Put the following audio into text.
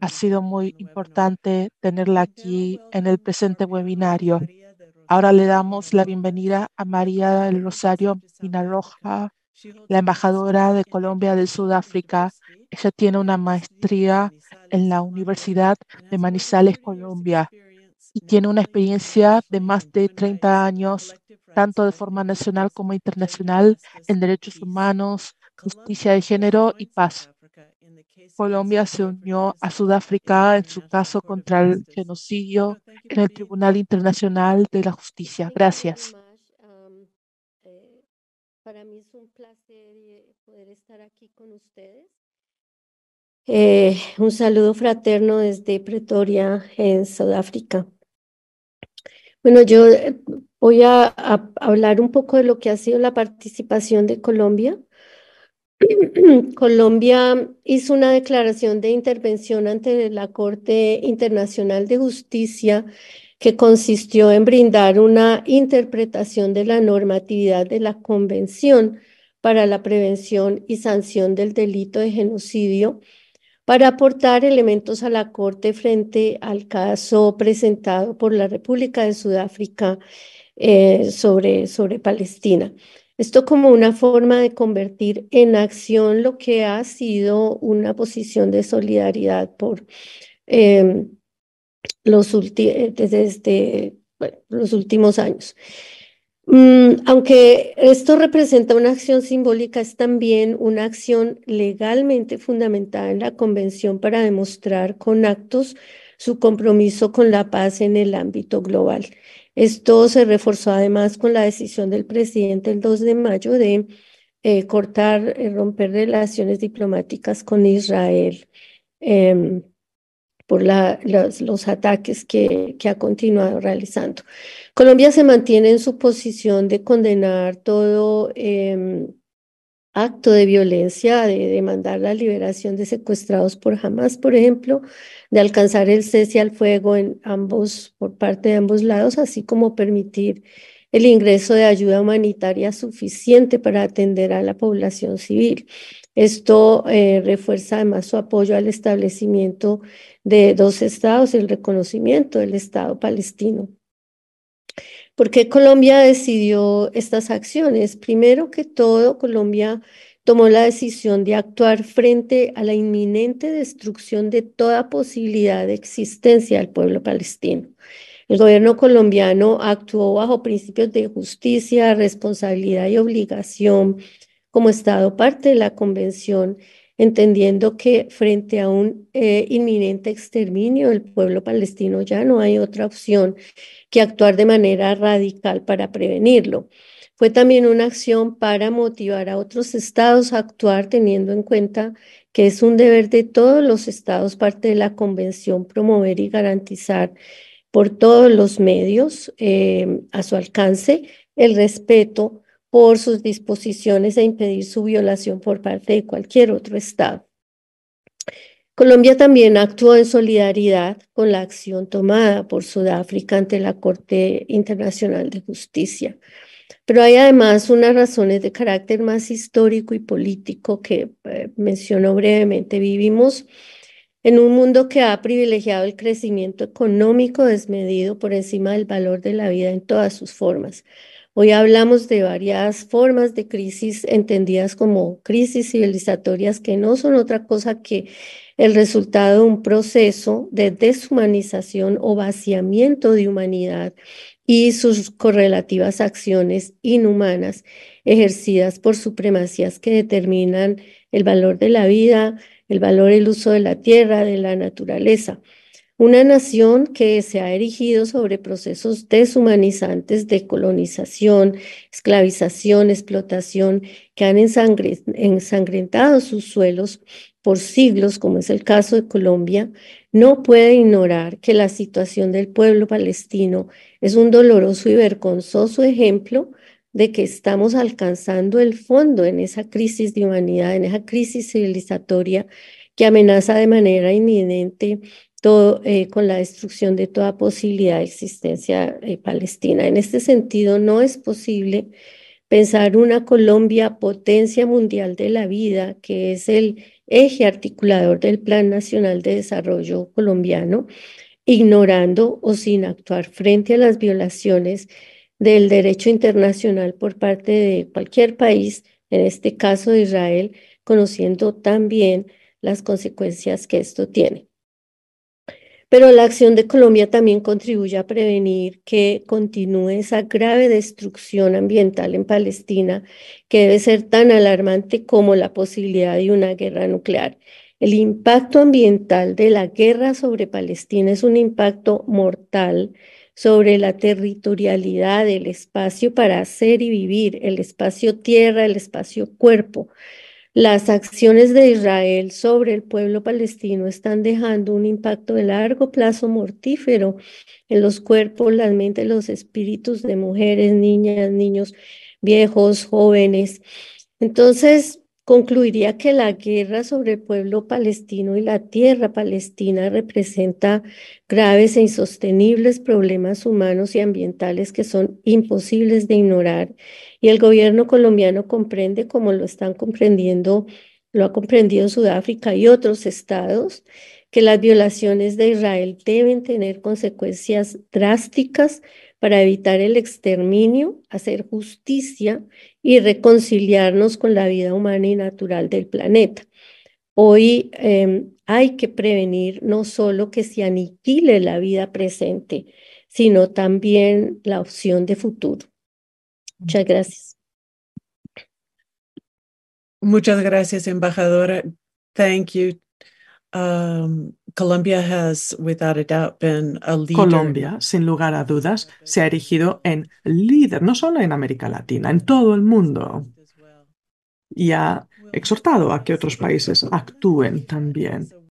Ha sido muy importante tenerla aquí en el presente webinario. Ahora le damos la bienvenida a María del Rosario Pinarroja, la embajadora de Colombia de Sudáfrica. Ella tiene una maestría en la Universidad de Manizales, Colombia, y tiene una experiencia de más de 30 años, tanto de forma nacional como internacional, en derechos humanos, justicia de género y paz. Colombia se unió a Sudáfrica en su caso contra el genocidio en el Tribunal Internacional de la Justicia. Gracias. Um, eh, para mí es un placer eh, poder estar aquí con ustedes. Eh, un saludo fraterno desde Pretoria, en Sudáfrica. Bueno, yo voy a hablar un poco de lo que ha sido la participación de Colombia Colombia hizo una declaración de intervención ante la Corte Internacional de Justicia que consistió en brindar una interpretación de la normatividad de la Convención para la Prevención y Sanción del Delito de Genocidio para aportar elementos a la Corte frente al caso presentado por la República de Sudáfrica eh, sobre, sobre Palestina. Esto como una forma de convertir en acción lo que ha sido una posición de solidaridad por em, los, eh, desde este, los últimos años. Mm, aunque esto representa una acción simbólica, es también una acción legalmente fundamentada en la Convención para demostrar con actos su compromiso con la paz en el ámbito global. Esto se reforzó además con la decisión del presidente el 2 de mayo de eh, cortar, eh, romper relaciones diplomáticas con Israel em, por los, ataques que ha continuado realizando. Colombia se mantiene en su posición de condenar todo em, acto de violencia, de demandar la liberación de secuestrados por Hamas, por ejemplo, de alcanzar el cese al fuego en ambos, por parte de ambos lados, así como permitir el ingreso de ayuda humanitaria suficiente para atender a la población civil. Esto eh, refuerza además su apoyo al establecimiento de dos estados el reconocimiento del Estado palestino. ¿Por qué Colombia decidió estas acciones? Primero que todo, Colombia tomó la decisión de actuar frente a la inminente destrucción de toda posibilidad de existencia del pueblo palestino. El gobierno colombiano actuó bajo principios de justicia, responsabilidad y obligación como Estado parte de la Convención entendiendo que frente a un eh, inminente exterminio del pueblo palestino ya no hay otra opción que actuar de manera radical para prevenirlo. Fue también una acción para motivar a otros estados a actuar teniendo en cuenta que es un deber de todos los estados parte de la convención promover y garantizar por todos los medios eh, a su alcance el respeto por sus disposiciones a impedir su violación por parte de cualquier otro Estado. Colombia también actuó en solidaridad con la acción tomada por Sudáfrica ante la Corte Internacional de Justicia. Pero hay además unas razones de carácter más histórico y político que eh, menciono brevemente. Vivimos en un mundo que ha privilegiado el crecimiento económico desmedido por encima del valor de la vida en todas sus formas. Hoy hablamos de varias formas de crisis entendidas como crisis civilizatorias que no son otra cosa que el resultado de un proceso de deshumanización o vaciamiento de humanidad y sus correlativas acciones inhumanas ejercidas por supremacías que determinan el valor de la vida, el valor del uso de la tierra, de la naturaleza. Una nación que se ha erigido sobre procesos deshumanizantes de colonización, esclavización, explotación, que han ensangrentado sus suelos por siglos, como es el caso de Colombia, no puede ignorar que la situación del pueblo palestino es un doloroso y vergonzoso ejemplo de que estamos alcanzando el fondo en esa crisis de humanidad, en esa crisis civilizatoria que amenaza de manera inminente eh, con la destrucción de toda posibilidad de existencia eh, palestina. En este sentido, no es posible pensar una Colombia potencia mundial de la vida, que es el eje articulador del Plan Nacional de Desarrollo colombiano, ignorando o sin actuar frente a las violaciones del derecho internacional por parte de cualquier país, en este caso de Israel, conociendo también las consecuencias que esto tiene. Pero la acción de Colombia también contribuye a prevenir que continúe esa grave destrucción ambiental en Palestina, que debe ser tan alarmante como la posibilidad de una guerra nuclear. El impacto ambiental de la guerra sobre Palestina es un impacto mortal sobre la territorialidad, el espacio para hacer y vivir, el espacio tierra, el espacio cuerpo, las acciones de Israel sobre el pueblo palestino están dejando un impacto de largo plazo mortífero en los cuerpos, las mentes, los espíritus de mujeres, niñas, niños, viejos, jóvenes. Entonces, concluiría que la guerra sobre el pueblo palestino y la tierra palestina representa graves e insostenibles problemas humanos y ambientales que son imposibles de ignorar. Y el gobierno colombiano comprende, como lo están comprendiendo, lo ha comprendido Sudáfrica y otros estados, que las violaciones de Israel deben tener consecuencias drásticas para evitar el exterminio, hacer justicia y reconciliarnos con la vida humana y natural del planeta. Hoy em, hay que prevenir no solo que se aniquile la vida presente, sino también la opción de futuro. Muchas gracias. Muchas gracias, embajadora. Thank you. Um, Colombia sin lugar a dudas, se ha erigido en líder, no solo en América Latina, en todo el mundo. Y ha exhortado a que otros países actúen también.